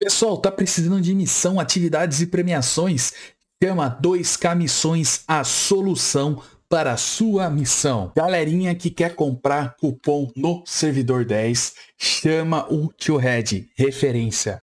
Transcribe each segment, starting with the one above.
Pessoal, tá precisando de missão, atividades e premiações? Chama 2K Missões a solução para a sua missão. Galerinha que quer comprar cupom no servidor 10, chama o Tio Red, referência.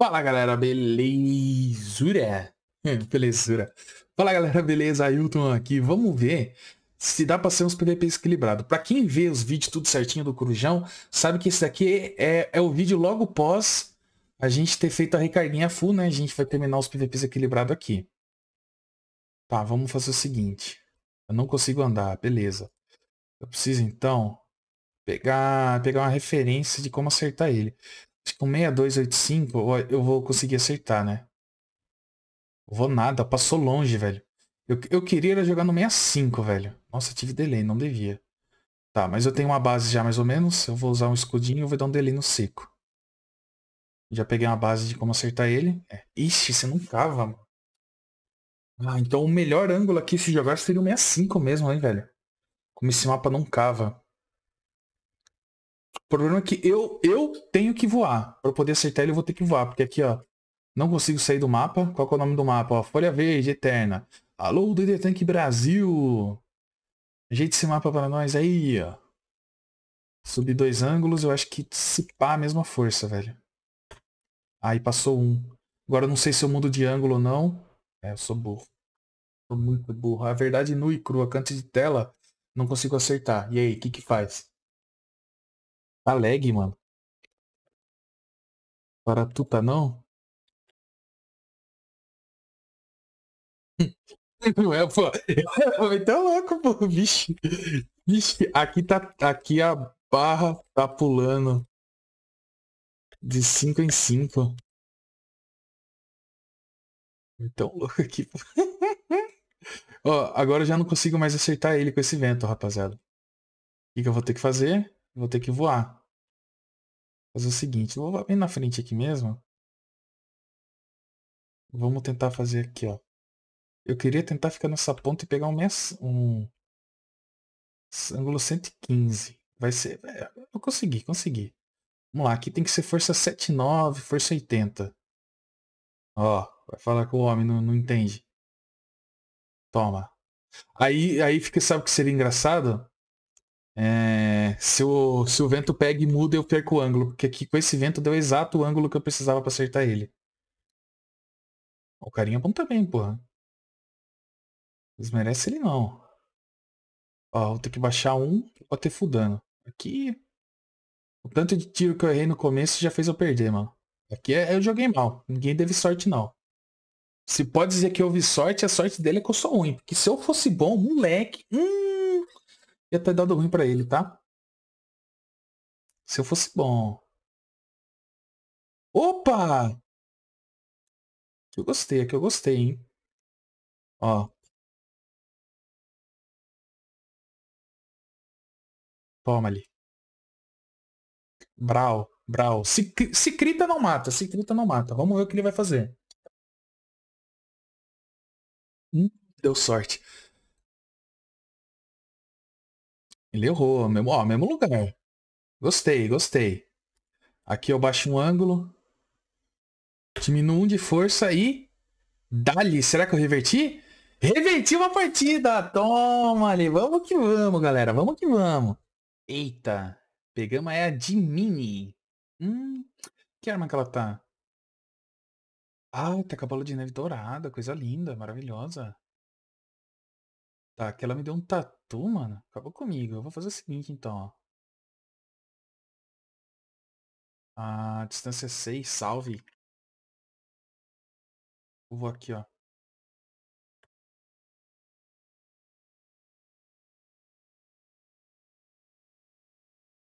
Fala galera, belezura? Belezura. Fala galera, beleza? Ailton aqui. Vamos ver se dá para ser uns PVPs equilibrado. Para quem vê os vídeos tudo certinho do Corujão, sabe que esse daqui é, é o vídeo logo pós a gente ter feito a recarguinha full, né? A gente vai terminar os PVPs equilibrado aqui. Tá, vamos fazer o seguinte. Eu não consigo andar, beleza. Eu preciso então pegar, pegar uma referência de como acertar ele. Acho que com 6285 eu vou conseguir acertar, né? Eu vou nada, passou longe, velho. Eu, eu queria jogar no 65, velho. Nossa, tive delay, não devia. Tá, mas eu tenho uma base já mais ou menos. Eu vou usar um escudinho e vou dar um delay no seco. Já peguei uma base de como acertar ele. É. Ixi, você não cava, mano. Ah, então o melhor ângulo aqui se jogar seria o 65 mesmo, hein, velho? Como esse mapa não cava. O problema é que eu, eu tenho que voar. Para poder acertar ele, eu vou ter que voar. Porque aqui, ó, não consigo sair do mapa. Qual é o nome do mapa? Ó, Folha Verde Eterna. Alô, DD Tank Brasil! Ajeita esse mapa para nós aí, ó. Subi dois ângulos, eu acho que se pá a mesma força, velho. Aí passou um. Agora eu não sei se eu mudo de ângulo ou não. É, eu sou burro. Sou muito burro. A verdade nua e crua, canto de tela, não consigo acertar. E aí, o que que faz? Tá lag, mano. Para tu tá não? Não é, pô. Então é tão louco, pô. Vixe. Vixe, aqui tá. Aqui a barra tá pulando. De 5 em 5. É tão louco aqui, pô. Ó, agora eu já não consigo mais acertar ele com esse vento, rapaziada. O que, que eu vou ter que fazer? Vou ter que voar. Fazer o seguinte, vou bem na frente aqui mesmo. Vamos tentar fazer aqui, ó. Eu queria tentar ficar nessa ponta e pegar um, um ângulo 115. Vai ser. É, eu consegui, consegui. Vamos lá, aqui tem que ser força 79, força 80. Ó, vai falar que o homem não, não entende. Toma. Aí, aí fica, sabe o que seria engraçado? É, se, o, se o vento pega e muda, eu perco o ângulo. Porque aqui com esse vento deu exato o ângulo que eu precisava para acertar ele. O carinha é bom também, porra. Desmerece ele não. Ó, vou ter que baixar um pra ter full dano. Aqui, o tanto de tiro que eu errei no começo já fez eu perder, mano. Aqui é, eu joguei mal. Ninguém teve sorte, não. Se pode dizer que houve sorte, a sorte dele é que eu sou ruim. Porque se eu fosse bom, moleque, hum, ia ter dado ruim pra ele, tá? Se eu fosse bom. Opa! eu gostei, é que eu gostei, hein? Ó, Toma ali. Hum. Brau, Brau. Se, se crita não mata, se crita não mata. Vamos ver o que ele vai fazer. Hum, deu sorte. Ele errou, mesmo, ó, mesmo lugar. Gostei, gostei. Aqui eu baixo um ângulo. Diminuo um de força e... Dali, será que eu reverti? Reverti uma partida! Toma ali, vamos que vamos, galera. Vamos que vamos. Eita, pegamos é a Mini. Hum, que arma que ela tá? Ah, tá com a bola de neve dourada, coisa linda, maravilhosa. Tá, que ela me deu um tatu, mano. Acabou comigo. Eu vou fazer o seguinte, então, ó. A ah, distância é 6, salve. Vou aqui, ó.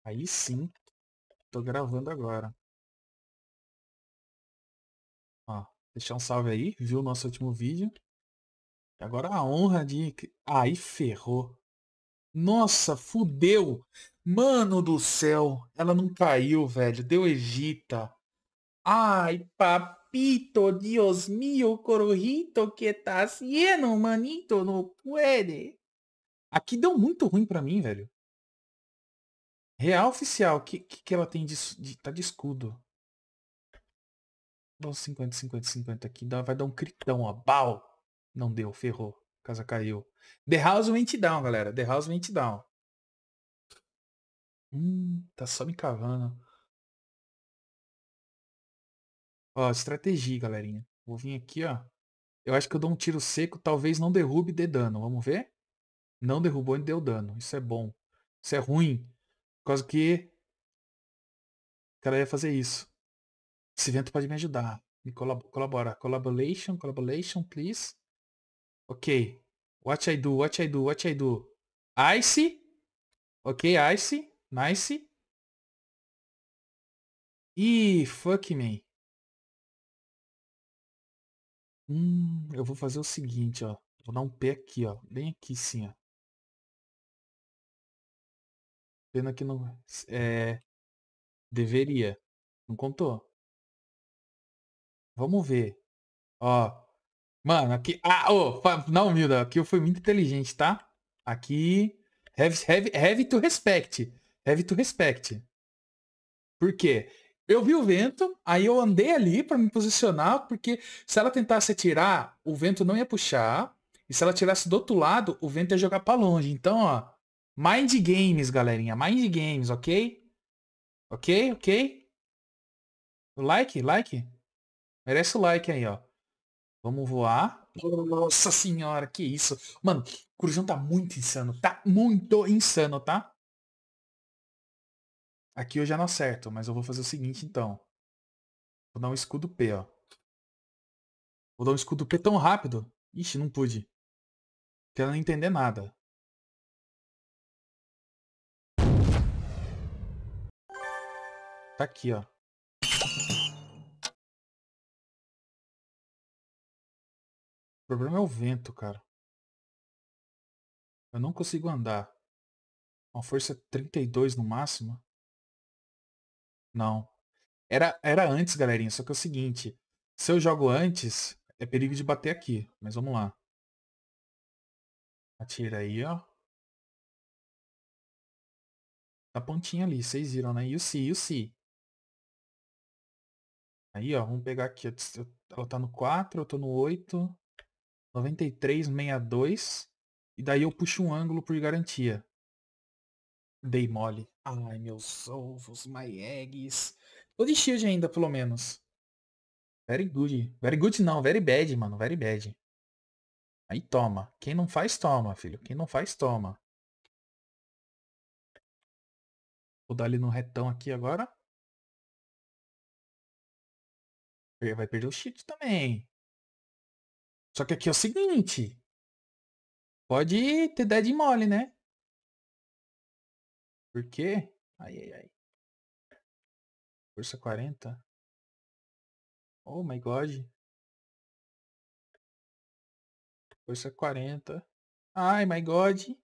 Aí sim, tô gravando agora. Ó, deixar um salve aí, viu o nosso último vídeo. E agora a honra de... Aí ferrou. Nossa, fudeu. Mano do céu, ela não caiu, velho. Deu Egita. Ai, papito, Dios mio, corujito, que tá haciendo, manito, não puede. Aqui deu muito ruim pra mim, velho. Real oficial, o que, que ela tem de, de, Tá de escudo. Dá uns 50, 50, 50 aqui. Dá, vai dar um critão, ó. Bau! Não deu, ferrou. Casa caiu. The House went down, galera. The House went down. Hum, tá só me cavando. Ó, estratégia, galerinha. Vou vir aqui, ó. Eu acho que eu dou um tiro seco, talvez não derrube e dê dano. Vamos ver? Não derrubou e deu dano. Isso é bom. Isso é ruim causa que o cara ia fazer isso. Esse vento pode me ajudar. Me colab colabora. Collaboration, collaboration, please. Ok. What I do, what I do, what I do. Ice. Ok, Ice. Nice. Ih, fuck me. Hum, eu vou fazer o seguinte, ó. Vou dar um pé aqui, ó. Bem aqui sim, ó. Pena que não. É, deveria. Não contou. Vamos ver. Ó. Mano, aqui. Ah, ô, oh, na humilda, aqui eu fui muito inteligente, tá? Aqui. Have, have, have to respect. Have to respect. Por quê? Eu vi o vento, aí eu andei ali para me posicionar, porque se ela tentasse tirar, o vento não ia puxar. E se ela tirasse do outro lado, o vento ia jogar para longe. Então, ó, Mind Games, galerinha. Mind Games, ok? Ok, ok? Like, like. Merece o like aí, ó. Vamos voar. Nossa senhora, que isso. Mano, o Corujão tá muito insano. Tá muito insano, tá? Aqui eu já não acerto, mas eu vou fazer o seguinte, então. Vou dar um escudo P, ó. Vou dar um escudo P tão rápido. Ixi, não pude. Quero não entender nada. Tá aqui, ó. O problema é o vento, cara. Eu não consigo andar. Uma força 32 no máximo? Não. Era, era antes, galerinha, só que é o seguinte. Se eu jogo antes, é perigo de bater aqui. Mas vamos lá. Atira aí, ó. Tá pontinha ali, vocês viram, né? E o si, e o si. Aí, ó, vamos pegar aqui. Ela tá no 4, eu tô no 8. 93, 62. E daí eu puxo um ângulo por garantia. Dei mole. Ai, meus ovos, my eggs. Tô de shield ainda, pelo menos. Very good. Very good não, very bad, mano. Very bad. Aí toma. Quem não faz, toma, filho. Quem não faz, toma. Vou dar ali no retão aqui agora. Vai perder o cheat também. Só que aqui é o seguinte. Pode ter dead mole, né? Por quê? Ai, ai, ai. Força 40. Oh my god. Força 40. Ai, my god.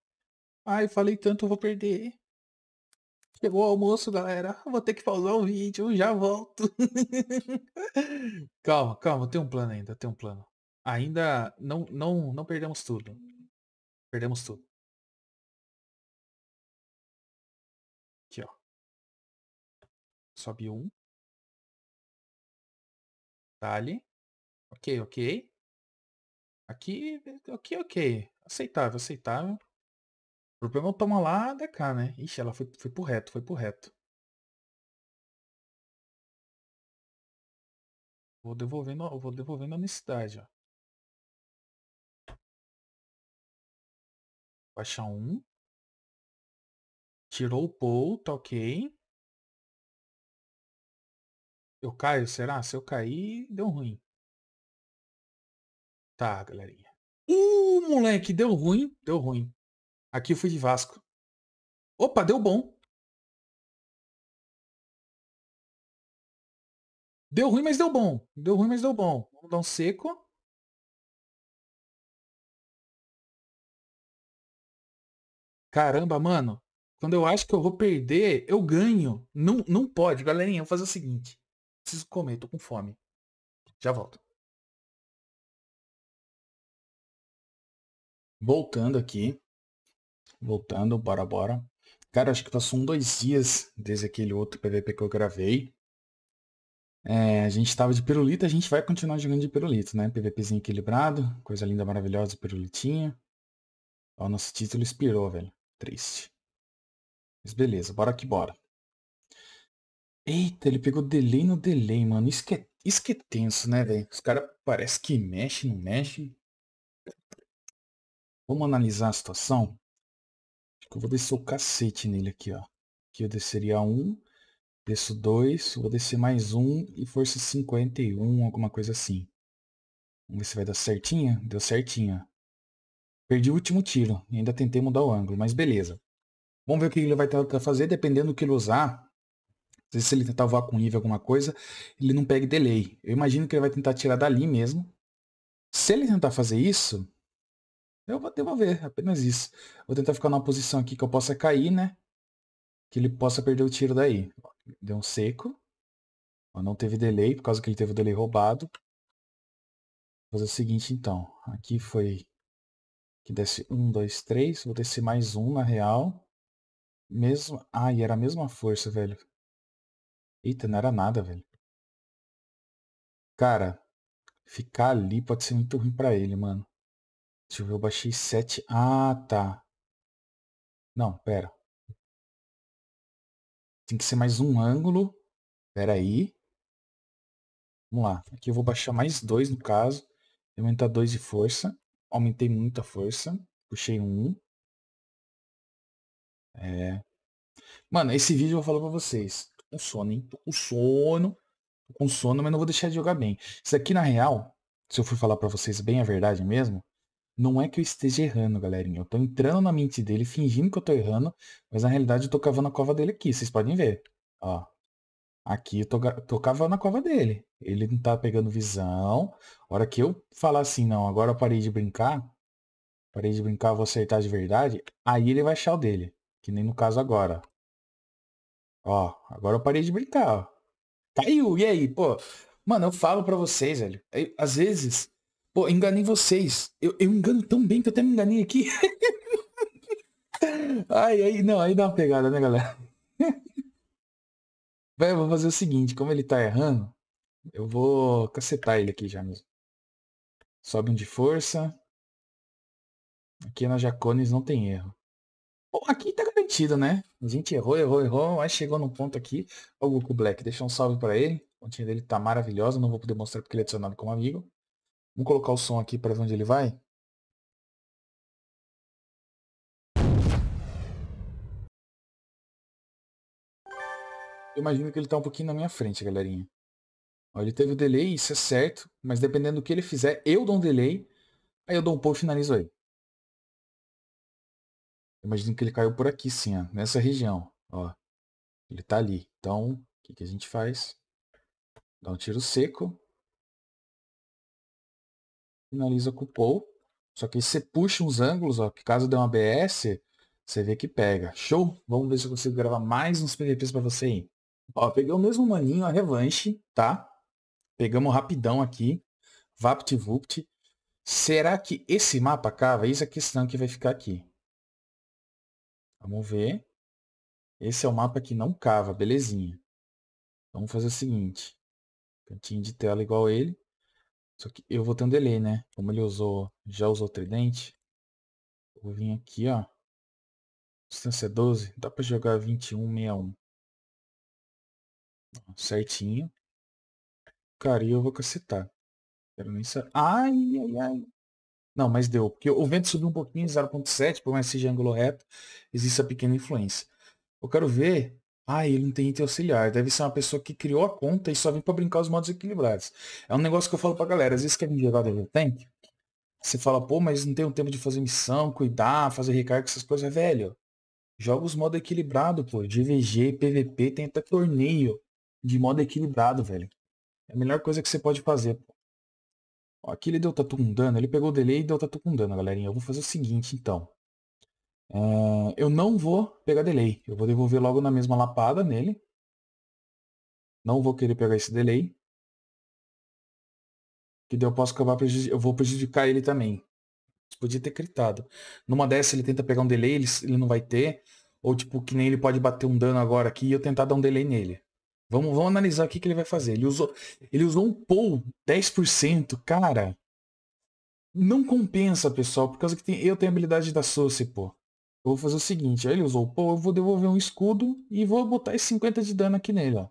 Ai, falei tanto, vou perder. Chegou o almoço, galera. Vou ter que pausar o vídeo, já volto. calma, calma, tem um plano ainda, tem um plano. Ainda não, não, não perdemos tudo. Perdemos tudo. Aqui, ó. Sobe um. Dali. Tá ok, ok. Aqui, ok, ok. Aceitável, aceitável. O problema é tomar toma lá, DK, né? Ixi, ela foi, foi pro reto, foi pro reto. Vou devolvendo, vou devolvendo a necessidade, ó. Baixa um. Tirou o pull, tá ok. Eu caio, será? Se eu cair, deu ruim. Tá, galerinha. Uh, moleque, deu ruim, deu ruim. Aqui fui de Vasco. Opa, deu bom. Deu ruim, mas deu bom. Deu ruim, mas deu bom. Vamos dar um seco. Caramba, mano. Quando eu acho que eu vou perder, eu ganho. Não, não pode. Galerinha, vou fazer o seguinte. Preciso comer, tô com fome. Já volto. Voltando aqui. Voltando, bora, bora. Cara, acho que passou tá um, dois dias desde aquele outro PVP que eu gravei. É, a gente tava de pirulita, a gente vai continuar jogando de pirulito, né? PVPzinho equilibrado, coisa linda, maravilhosa, pirulitinha. Ó, nosso título expirou, velho. Triste. Mas beleza, bora que bora. Eita, ele pegou delay no delay, mano. Isso que é, isso que é tenso, né, velho? Os caras parece que mexe, não mexe. Vamos analisar a situação. Eu vou descer o cacete nele aqui, ó. Aqui eu desceria 1, desço 2, vou descer mais 1 e força 51, alguma coisa assim. Vamos ver se vai dar certinho. Deu certinho, Perdi o último tiro e ainda tentei mudar o ângulo, mas beleza. Vamos ver o que ele vai tentar fazer, dependendo do que ele usar. Se ele tentar voar com nível alguma coisa, ele não pega delay. Eu imagino que ele vai tentar tirar dali mesmo. Se ele tentar fazer isso, eu vou devolver, apenas isso. Vou tentar ficar numa posição aqui que eu possa cair, né? Que ele possa perder o tiro daí. Deu um seco. Não teve delay, por causa que ele teve o delay roubado. Vou fazer o seguinte, então. Aqui foi... Que desce um, dois, três. Vou descer mais um, na real. Mesmo... Ah, e era a mesma força, velho. Eita, não era nada, velho. Cara, ficar ali pode ser muito ruim pra ele, mano. Deixa eu ver, eu baixei 7. Ah, tá. Não, pera. Tem que ser mais um ângulo. Pera aí. Vamos lá. Aqui eu vou baixar mais dois no caso. Aumentar dois de força. Aumentei muita força. Puxei um. É. Mano, esse vídeo eu vou falar pra vocês. Tô com sono, hein? Tô com sono. Tô com sono, mas não vou deixar de jogar bem. Isso aqui, na real, se eu for falar pra vocês bem a verdade mesmo, não é que eu esteja errando, galerinha. Eu tô entrando na mente dele, fingindo que eu tô errando, mas na realidade eu tô cavando a cova dele aqui, vocês podem ver. Ó. Aqui eu tô, tô cavando a cova dele. Ele não tá pegando visão. A hora que eu falar assim, não, agora eu parei de brincar, parei de brincar, vou acertar de verdade, aí ele vai achar o dele. Que nem no caso agora. Ó, agora eu parei de brincar, ó. Caiu, e aí, pô? Mano, eu falo pra vocês, velho. Eu, às vezes, Pô, enganei vocês. Eu, eu engano tão bem que eu até me enganei aqui. ai, aí, não, aí dá uma pegada, né, galera? Vai, eu vou fazer o seguinte, como ele tá errando, eu vou cacetar ele aqui já mesmo. Sobe um de força. Aqui na Jacones não tem erro. Bom, aqui tá garantido, né? A gente errou, errou, errou, mas chegou num ponto aqui. Ó o Goku Black, deixa um salve pra ele. A continha dele tá maravilhosa, não vou poder mostrar porque ele é adicionado como amigo. Vamos colocar o som aqui para ver onde ele vai. Eu imagino que ele está um pouquinho na minha frente, galerinha. Ó, ele teve o delay, isso é certo, mas dependendo do que ele fizer, eu dou um delay, aí eu dou um pull e finalizo aí. Eu imagino que ele caiu por aqui, sim, ó, nessa região. Ó, ele está ali. Então, o que, que a gente faz? Dá um tiro seco finaliza com o Paul. Só que você puxa uns ângulos, ó, que caso dê uma BS, você vê que pega. Show? Vamos ver se eu consigo gravar mais uns PVPs para você aí. Ó, peguei o mesmo maninho, a revanche, tá? Pegamos rapidão aqui. VaptVupt. Será que esse mapa cava? Isso é a questão que vai ficar aqui. Vamos ver. Esse é o mapa que não cava, belezinha. Vamos fazer o seguinte. Cantinho de tela igual ele. Só que eu vou ter um delay, né? Como ele usou, já usou o tridente. Vou vir aqui, ó. Distância 12. É dá pra jogar 2161. Certinho. Cara, e eu vou cacetar. Quero nem saber. Ai, ai, ai. Não, mas deu. Porque o vento subiu um pouquinho, 0.7, por mais que seja ângulo reto, existe a pequena influência. Eu quero ver ah, ele não tem item auxiliar. Deve ser uma pessoa que criou a conta e só vem pra brincar os modos equilibrados. É um negócio que eu falo pra galera. Às vezes querem jogar Devil Tank. Você fala, pô, mas não tem um tempo de fazer missão, cuidar, fazer recarga, essas coisas. Velho, joga os modos equilibrados, pô. DvG, PVP, tem até torneio de modo equilibrado, velho. É a melhor coisa que você pode fazer, pô. Ó, aqui ele deu tatu com dano, ele pegou o delay e deu tatu com dano, galerinha. Eu vou fazer o seguinte, então. Uh, eu não vou pegar delay. Eu vou devolver logo na mesma lapada nele. Não vou querer pegar esse delay. Que daí eu posso acabar prejudicando. Eu vou prejudicar ele também. Podia ter critado. Numa dessa ele tenta pegar um delay, ele, ele não vai ter. Ou tipo, que nem ele pode bater um dano agora aqui e eu tentar dar um delay nele. Vamos, vamos analisar o que, que ele vai fazer. Ele usou, ele usou um pull 10%, cara. Não compensa, pessoal, por causa que tem, eu tenho habilidade da Source, pô. Eu vou fazer o seguinte, ele usou, pô, eu vou devolver um escudo e vou botar esse 50 de dano aqui nele, ó.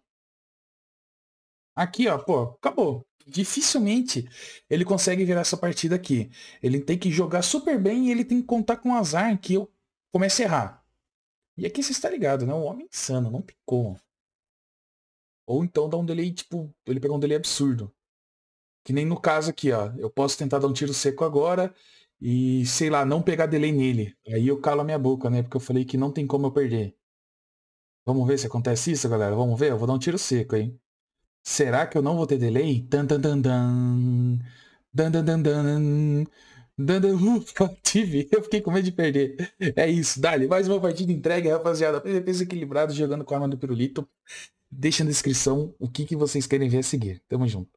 Aqui, ó, pô, acabou. Dificilmente ele consegue virar essa partida aqui. Ele tem que jogar super bem e ele tem que contar com azar que eu comece a errar. E aqui você está ligado, né? Um homem insano, não picou. Ou então dá um delay, tipo, ele pegou um delay absurdo. Que nem no caso aqui, ó. Eu posso tentar dar um tiro seco agora e, sei lá, não pegar delay nele. Aí eu calo a minha boca, né? Porque eu falei que não tem como eu perder. Vamos ver se acontece isso, galera. Vamos ver? Eu vou dar um tiro seco, hein? Será que eu não vou ter delay? Dan, dan, dan, dan. Dan, dan, dan, dan. dan, dan. Ufa, tive. Eu fiquei com medo de perder. É isso, Dali. Mais uma partida entregue, rapaziada. PVPs equilibrado jogando com a arma do pirulito. Deixa na descrição o que, que vocês querem ver a seguir. Tamo junto.